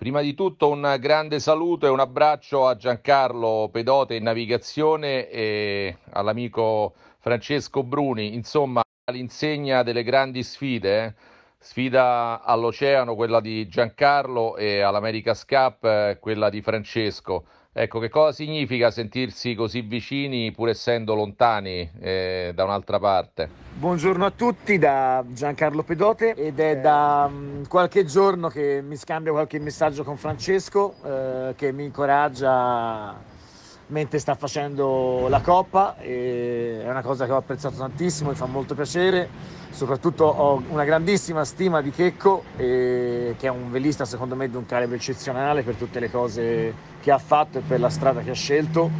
Prima di tutto un grande saluto e un abbraccio a Giancarlo Pedote in navigazione e all'amico Francesco Bruni, insomma all'insegna delle grandi sfide, eh? sfida all'oceano quella di Giancarlo e all'America Scap eh, quella di Francesco. Ecco, che cosa significa sentirsi così vicini pur essendo lontani eh, da un'altra parte? Buongiorno a tutti da Giancarlo Pedote ed è da um, qualche giorno che mi scambio qualche messaggio con Francesco eh, che mi incoraggia mentre sta facendo la Coppa, è una cosa che ho apprezzato tantissimo, mi fa molto piacere, soprattutto ho una grandissima stima di Checco, eh, che è un velista secondo me di un calibro eccezionale per tutte le cose che ha fatto e per la strada che ha scelto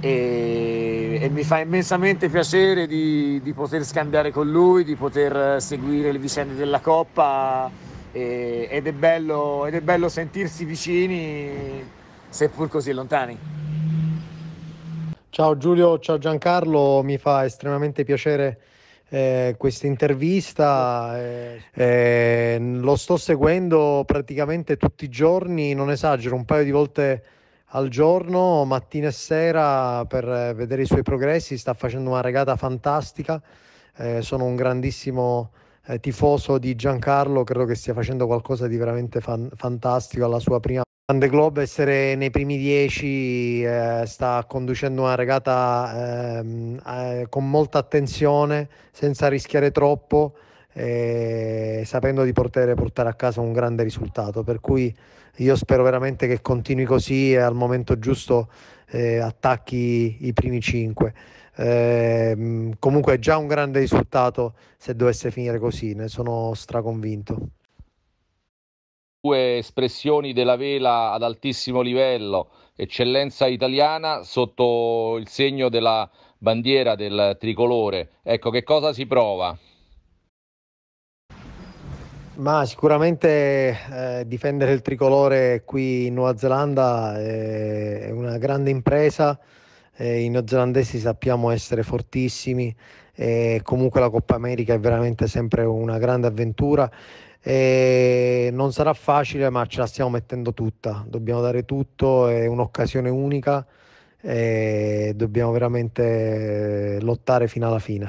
e, e mi fa immensamente piacere di, di poter scambiare con lui, di poter seguire le vicende della Coppa ed è, bello, ed è bello sentirsi vicini seppur così lontani. Ciao Giulio, ciao Giancarlo, mi fa estremamente piacere eh, questa intervista, eh, eh, lo sto seguendo praticamente tutti i giorni, non esagero, un paio di volte al giorno, mattina e sera per eh, vedere i suoi progressi, sta facendo una regata fantastica, eh, sono un grandissimo eh, tifoso di Giancarlo, credo che stia facendo qualcosa di veramente fan- fantastico alla sua prima... Grande Glob essere nei primi dieci eh, sta conducendo una regata ehm, eh, con molta attenzione, senza rischiare troppo e sapendo di poter portare a casa un grande risultato. Per cui io spero veramente che continui così e al momento giusto eh, attacchi i primi cinque. Ehm, comunque è già un grande risultato se dovesse finire così, ne sono straconvinto due espressioni della vela ad altissimo livello, eccellenza italiana sotto il segno della bandiera del tricolore. Ecco, che cosa si prova? Ma sicuramente eh, difendere il tricolore qui in Nuova Zelanda eh, è una grande impresa. Eh, I neozelandesi sappiamo essere fortissimi e eh, comunque la Coppa America è veramente sempre una grande avventura e non sarà facile, ma ce la stiamo mettendo tutta. Dobbiamo dare tutto, è un'occasione unica e dobbiamo veramente lottare fino alla fine.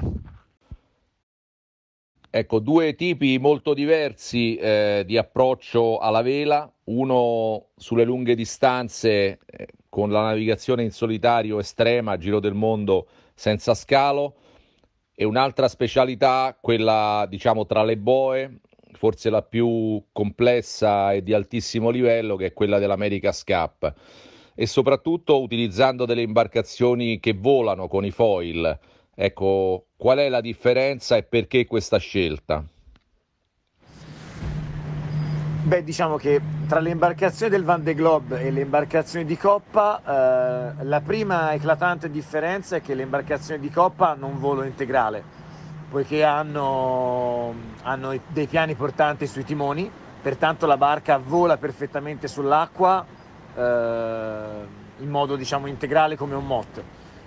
Ecco, due tipi molto diversi eh, di approccio alla vela, uno sulle lunghe distanze eh, con la navigazione in solitario estrema, giro del mondo senza scalo, e un'altra specialità, quella diciamo tra le boe, forse la più complessa e di altissimo livello, che è quella dell'America Scap, e soprattutto utilizzando delle imbarcazioni che volano con i foil. Ecco, qual è la differenza e perché questa scelta? Beh, diciamo che tra le imbarcazioni del Van de Globe e le imbarcazioni di Coppa, eh, la prima eclatante differenza è che le imbarcazioni di Coppa hanno un volo integrale poiché hanno, hanno dei piani portanti sui timoni, pertanto la barca vola perfettamente sull'acqua eh, in modo diciamo, integrale come un MOT.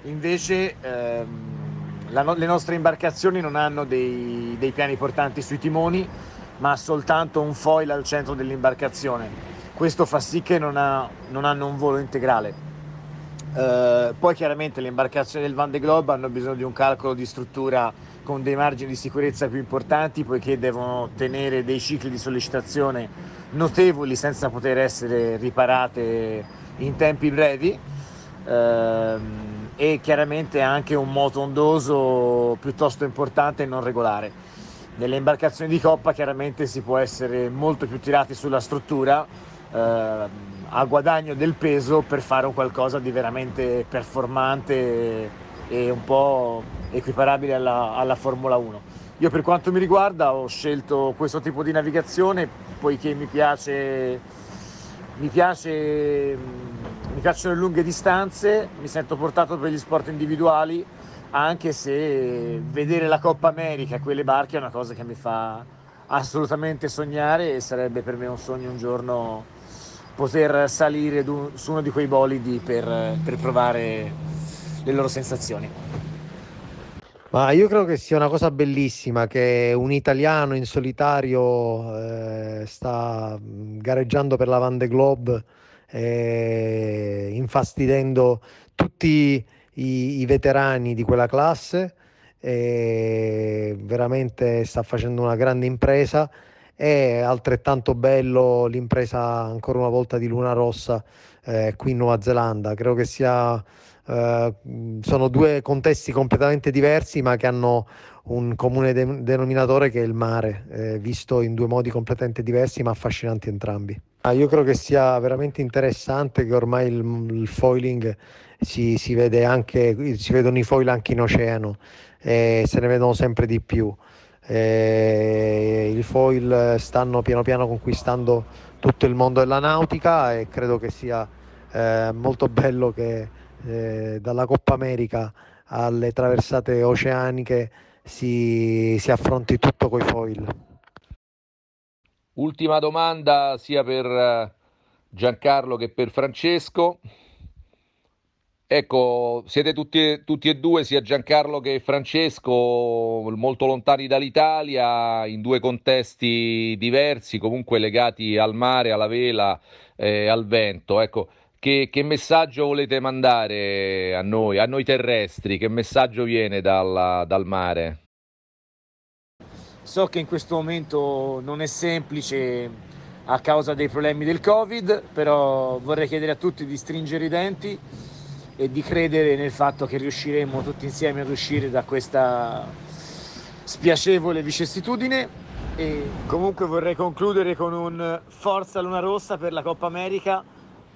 Invece ehm, la, le nostre imbarcazioni non hanno dei, dei piani portanti sui timoni, ma soltanto un foil al centro dell'imbarcazione. Questo fa sì che non, ha, non hanno un volo integrale. Eh, poi chiaramente le imbarcazioni del Van de Globe hanno bisogno di un calcolo di struttura con dei margini di sicurezza più importanti poiché devono tenere dei cicli di sollecitazione notevoli senza poter essere riparate in tempi brevi ehm, e chiaramente anche un moto ondoso piuttosto importante e non regolare. Nelle imbarcazioni di coppa chiaramente si può essere molto più tirati sulla struttura ehm, a guadagno del peso per fare un qualcosa di veramente performante e un po' equiparabile alla, alla Formula 1. Io per quanto mi riguarda ho scelto questo tipo di navigazione poiché mi piace, mi piace mi piacciono le lunghe distanze, mi sento portato per gli sport individuali, anche se vedere la Coppa America, quelle barche è una cosa che mi fa assolutamente sognare e sarebbe per me un sogno un giorno poter salire su uno di quei bolidi per, per provare le loro sensazioni. Ma io credo che sia una cosa bellissima che un italiano in solitario eh, sta mm, gareggiando per la Van de Globe, eh, infastidendo tutti i, i, veterani di quella classe, eh, veramente sta facendo una grande impresa è altrettanto bello l'impresa ancora una volta di Luna Rossa eh, qui in Nuova Zelanda. Credo che sia, eh, sono due contesti completamente diversi ma che hanno un comune de- denominatore che è il mare, eh, visto in due modi completamente diversi ma affascinanti entrambi. Ah, io credo che sia veramente interessante che ormai il, il foiling si, si, vede anche, si vedono i foil anche in oceano e eh, se ne vedono sempre di più eh, i foil stanno piano piano conquistando tutto il mondo della nautica e credo che sia eh, molto bello che eh, dalla Coppa America alle traversate oceaniche si, si affronti tutto coi foil. Ultima domanda sia per eh, Giancarlo che per Francesco. Ecco, siete tutti, tutti, e due, sia Giancarlo che Francesco, molto lontani dall'Italia, in due contesti diversi, comunque legati al mare, alla vela, eh, al vento. Ecco, che, che, messaggio volete mandare a noi, a noi terrestri? Che messaggio viene dalla, dal mare? So che in questo momento non è semplice a causa dei problemi del Covid, però vorrei chiedere a tutti di stringere i denti e di credere nel fatto che riusciremo tutti insieme ad uscire da questa spiacevole vicissitudine. E comunque vorrei concludere con un forza Luna Rossa per la Coppa America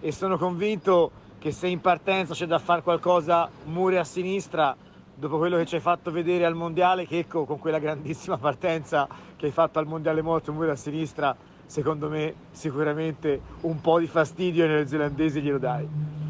e sono convinto che se in partenza c'è da fare qualcosa mure a sinistra, dopo quello che ci hai fatto vedere al Mondiale, che ecco con quella grandissima partenza che hai fatto al Mondiale Moto mure a sinistra, secondo me sicuramente un po' di fastidio ai neozelandesi glielo dai.